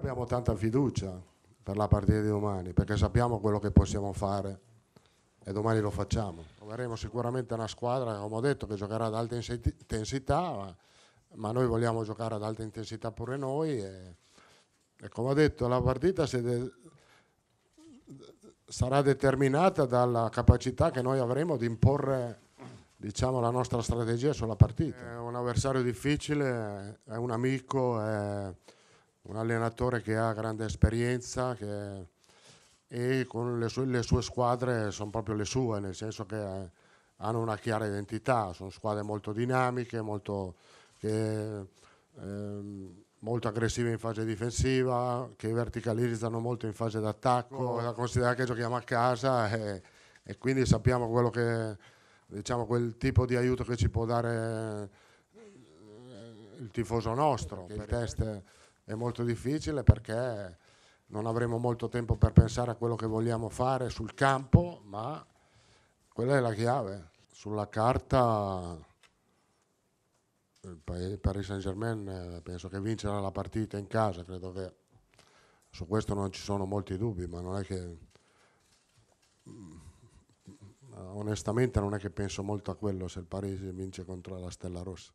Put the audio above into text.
abbiamo tanta fiducia per la partita di domani, perché sappiamo quello che possiamo fare e domani lo facciamo. Troveremo sicuramente una squadra, come ho detto, che giocherà ad alta intensità, ma, ma noi vogliamo giocare ad alta intensità pure noi. E, e come ho detto, la partita de sarà determinata dalla capacità che noi avremo di imporre diciamo, la nostra strategia sulla partita. È un avversario difficile, è un amico. È un allenatore che ha grande esperienza che, e con le sue, le sue, squadre sono proprio le sue, nel senso che eh, hanno una chiara identità, sono squadre molto dinamiche, molto, che, ehm, molto aggressive in fase difensiva, che verticalizzano molto in fase d'attacco, da oh. considerare che giochiamo a casa e, e quindi sappiamo quello che, diciamo, quel tipo di aiuto che ci può dare eh, il tifoso nostro, ecco, il test è molto difficile perché non avremo molto tempo per pensare a quello che vogliamo fare sul campo, ma quella è la chiave. Sulla carta il Paris Saint-Germain eh, penso che vincerà la partita in casa, credo che su questo non ci sono molti dubbi, ma non è che mm, onestamente non è che penso molto a quello se il Paris vince contro la Stella Rossa.